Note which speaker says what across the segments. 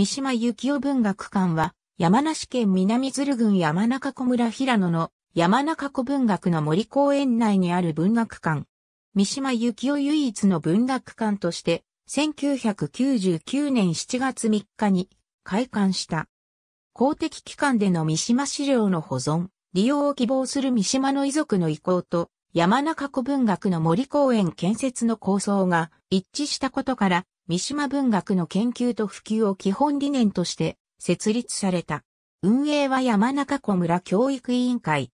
Speaker 1: 三島由紀夫文学館は、山梨県南鶴郡山中湖村平野の山中湖文学の森公園内にある文学館。三島由紀夫唯一の文学館として、1999年7月3日に開館した。公的機関での三島資料の保存、利用を希望する三島の遺族の意向と、山中湖文学の森公園建設の構想が一致したことから、三島文学の研究と普及を基本理念として設立された。運営は山中小村教育委員会。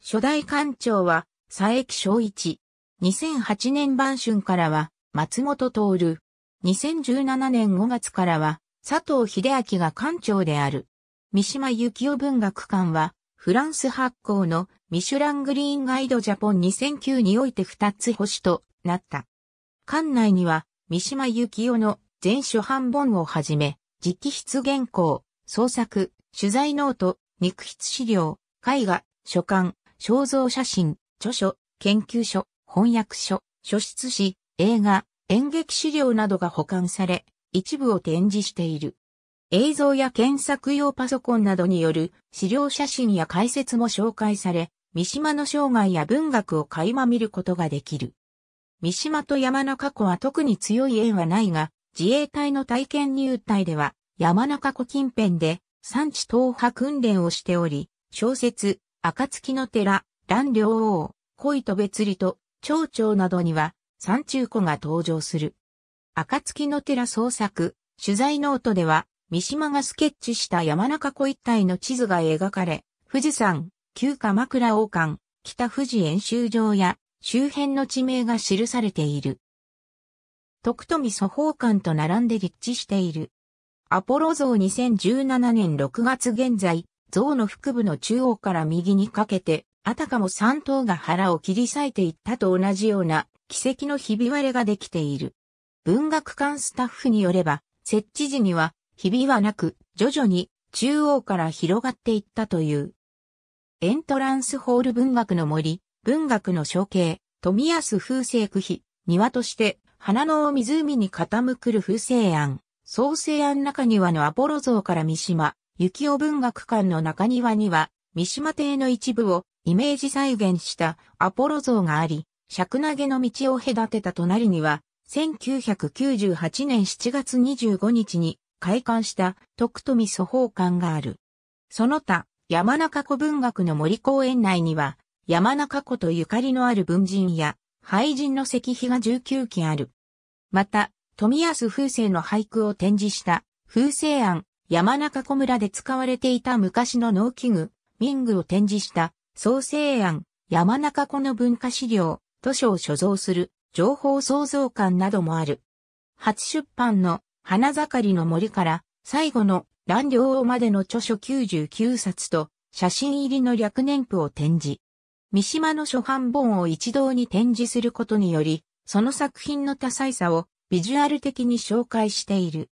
Speaker 1: 初代館長は佐伯昭一。2008年晩春からは松本徹。2017年5月からは佐藤秀明が館長である。三島幸紀夫文学館はフランス発行のミシュラングリーンガイドジャポン2009において2つ星となった。館内には三島由紀夫の全初版本をはじめ、直筆原稿、創作、取材ノート、肉筆資料、絵画、書簡、肖像写真、著書、研究所、翻訳書、書室誌、映画、演劇資料などが保管され、一部を展示している。映像や検索用パソコンなどによる資料写真や解説も紹介され、三島の生涯や文学を垣間見ることができる。三島と山中湖は特に強い縁はないが、自衛隊の体験入隊では、山中湖近辺で、産地踏派訓練をしており、小説、暁の寺、乱陵王、恋と別離と、蝶々などには、山中湖が登場する。暁の寺創作、取材ノートでは、三島がスケッチした山中湖一帯の地図が描かれ、富士山、旧鎌倉王冠、北富士演習場や周辺の地名が記されている。徳富祖宝館と並んで立地している。アポロ像2017年6月現在、像の腹部の中央から右にかけて、あたかも三頭が腹を切り裂いていったと同じような奇跡のひび割れができている。文学館スタッフによれば、設置時にはひびはなく、徐々に中央から広がっていったという。エントランスホール文学の森、文学の象形、富安風生区比、庭として、花の湖に傾くる風生庵、創生庵中庭のアポロ像から三島、雪尾文学館の中庭には、三島邸の一部をイメージ再現したアポロ像があり、尺投げの道を隔てた隣には、1998年7月25日に開館した徳富祖宝館がある。その他、山中湖文学の森公園内には、山中湖とゆかりのある文人や俳人の石碑が19基ある。また、富安風生の俳句を展示した風生庵、山中湖村で使われていた昔の農機具、民具を展示した創生庵、山中湖の文化資料、図書を所蔵する情報創造館などもある。初出版の花盛りの森から最後の乱領王までの著書99冊と写真入りの略年譜を展示。三島の初版本を一堂に展示することにより、その作品の多彩さをビジュアル的に紹介している。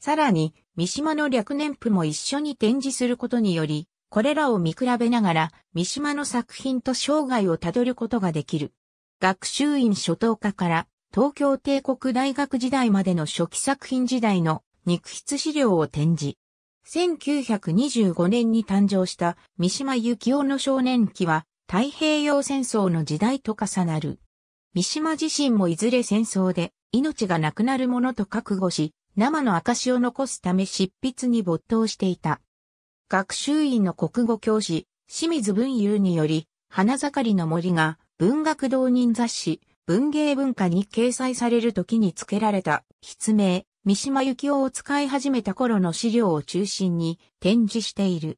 Speaker 1: さらに、三島の略年譜も一緒に展示することにより、これらを見比べながら、三島の作品と生涯をたどることができる。学習院初等科から、東京帝国大学時代までの初期作品時代の肉筆資料を展示。1925年に誕生した三島幸男の少年期は、太平洋戦争の時代と重なる。三島自身もいずれ戦争で命がなくなるものと覚悟し、生の証を残すため執筆に没頭していた。学習院の国語教師、清水文雄により、花盛りの森が文学同人雑誌、文芸文化に掲載される時に付けられた筆名、三島由紀夫を使い始めた頃の資料を中心に展示している。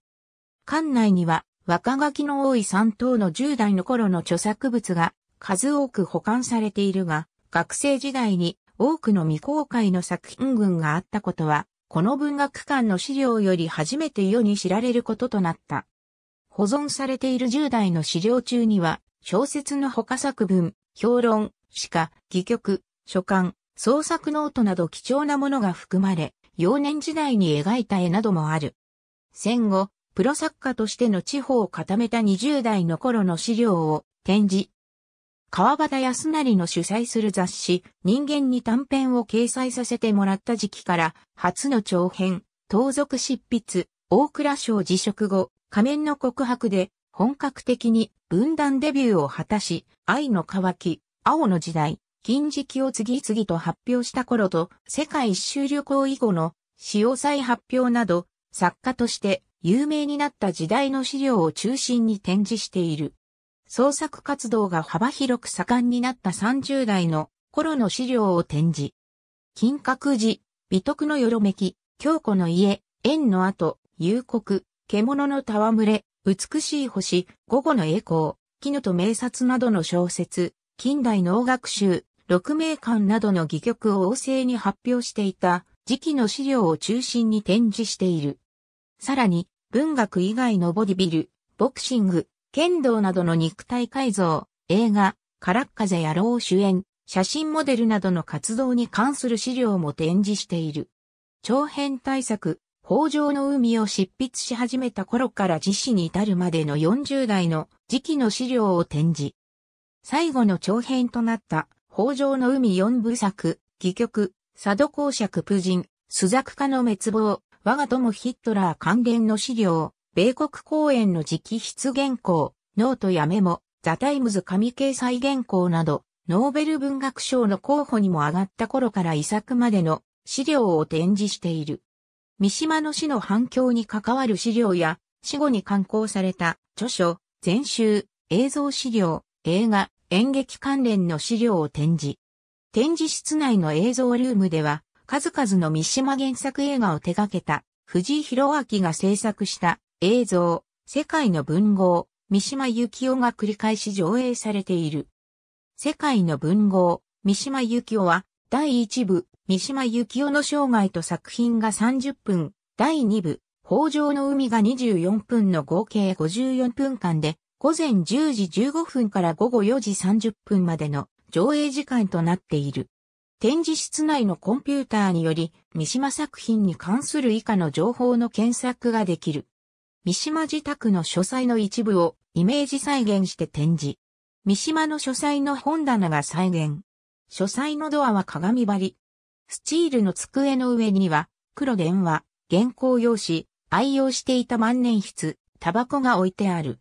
Speaker 1: 館内には若書きの多い3等の10代の頃の著作物が数多く保管されているが、学生時代に多くの未公開の作品群があったことは、この文学館の資料より初めて世に知られることとなった。保存されている10代の資料中には、小説の他作文、評論、詩歌、戯曲、書簡、創作ノートなど貴重なものが含まれ、幼年時代に描いた絵などもある。戦後、プロ作家としての地方を固めた20代の頃の資料を展示。川端康成の主催する雑誌、人間に短編を掲載させてもらった時期から、初の長編、盗賊執筆、大倉賞辞職後、仮面の告白で、本格的に文壇デビューを果たし、愛の渇き、青の時代、金時を次々と発表した頃と、世界一周旅行以後の、使用再発表など、作家として有名になった時代の資料を中心に展示している。創作活動が幅広く盛んになった30代の頃の資料を展示。金閣寺、美徳のよろめき、京子の家、縁の後、夕刻、獣の戯れ、美しい星、午後の栄光、絹と名札などの小説、近代能楽集、六名館などの戯曲を旺盛に発表していた時期の資料を中心に展示している。さらに、文学以外のボディビル、ボクシング、剣道などの肉体改造、映画、カラッカゼ野郎主演、写真モデルなどの活動に関する資料も展示している。長編対策、北条の海を執筆し始めた頃から自死に至るまでの40代の時期の資料を展示。最後の長編となった北条の海4部作、戯曲、佐渡公爵夫人、朱雀家の滅亡、我が友ヒットラー関連の資料、米国公演の直筆原稿、ノートやメモ、ザ・タイムズ紙掲載原稿など、ノーベル文学賞の候補にも上がった頃から遺作までの資料を展示している。三島の死の反響に関わる資料や、死後に刊行された著書、全集、映像資料、映画、演劇関連の資料を展示。展示室内の映像ルームでは、数々の三島原作映画を手掛けた、藤井弘明が制作した映像、世界の文豪、三島由紀夫が繰り返し上映されている。世界の文豪、三島由紀夫は、第1部、三島由紀夫の生涯と作品が30分、第2部、北条の海が24分の合計54分間で、午前10時15分から午後4時30分までの上映時間となっている。展示室内のコンピューターにより、三島作品に関する以下の情報の検索ができる。三島自宅の書斎の一部をイメージ再現して展示。三島の書斎の本棚が再現。書斎のドアは鏡張り。スチールの机の上には、黒電話、原稿用紙、愛用していた万年筆、タバコが置いてある。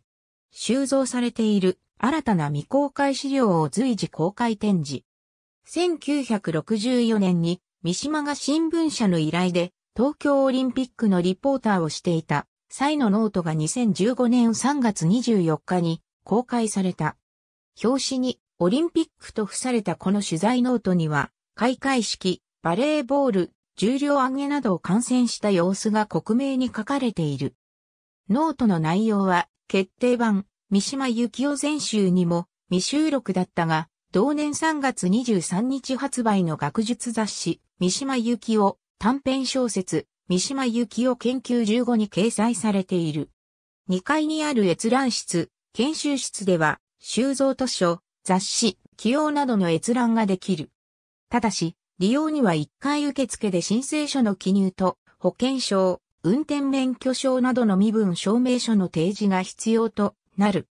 Speaker 1: 収蔵されている新たな未公開資料を随時公開展示。1964年に三島が新聞社の依頼で東京オリンピックのリポーターをしていた際のノートが2015年3月24日に公開された。表紙にオリンピックと付されたこの取材ノートには開会式、バレーボール、重量上げなどを観戦した様子が克明に書かれている。ノートの内容は決定版三島幸紀夫全集にも未収録だったが同年3月23日発売の学術雑誌、三島由紀夫、短編小説、三島由紀夫研究15に掲載されている。2階にある閲覧室、研修室では、収蔵図書、雑誌、起用などの閲覧ができる。ただし、利用には1回受付で申請書の記入と、保険証、運転免許証などの身分証明書の提示が必要となる。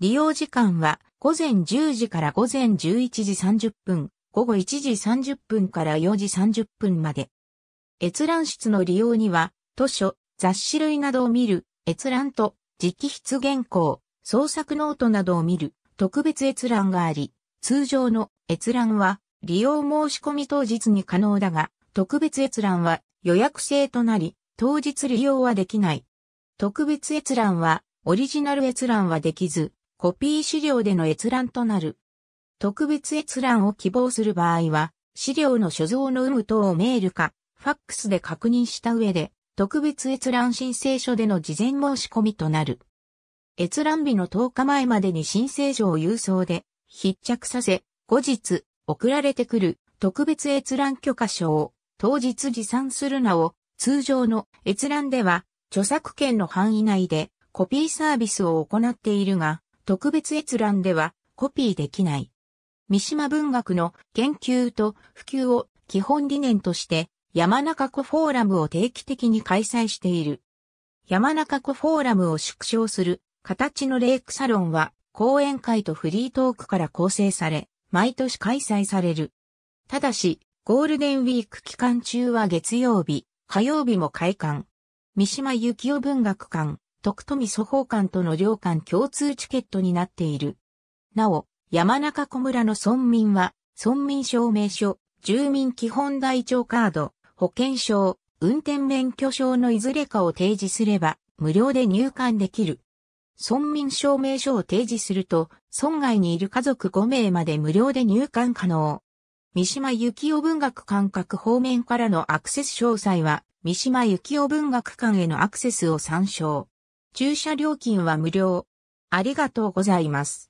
Speaker 1: 利用時間は午前10時から午前11時30分、午後1時30分から4時30分まで。閲覧室の利用には、図書、雑誌類などを見る、閲覧と、直筆原稿、創作ノートなどを見る、特別閲覧があり、通常の閲覧は、利用申し込み当日に可能だが、特別閲覧は予約制となり、当日利用はできない。特別閲覧は、オリジナル閲覧はできず、コピー資料での閲覧となる。特別閲覧を希望する場合は、資料の所蔵の有無等をメールか、ファックスで確認した上で、特別閲覧申請書での事前申し込みとなる。閲覧日の10日前までに申請書を郵送で、筆着させ、後日、送られてくる特別閲覧許可書を、当日持参するなお、通常の閲覧では、著作権の範囲内でコピーサービスを行っているが、特別閲覧ではコピーできない。三島文学の研究と普及を基本理念として山中湖フォーラムを定期的に開催している。山中湖フォーラムを縮小する形のレイクサロンは講演会とフリートークから構成され、毎年開催される。ただし、ゴールデンウィーク期間中は月曜日、火曜日も開館。三島由紀夫文学館、徳富祖法館との両館共通チケットになっている。なお、山中小村の村民は、村民証明書、住民基本台帳カード、保険証、運転免許証のいずれかを提示すれば、無料で入館できる。村民証明書を提示すると、村外にいる家族5名まで無料で入館可能。三島幸紀夫文学館各方面からのアクセス詳細は、三島幸紀夫文学館へのアクセスを参照。駐車料金は無料。ありがとうございます。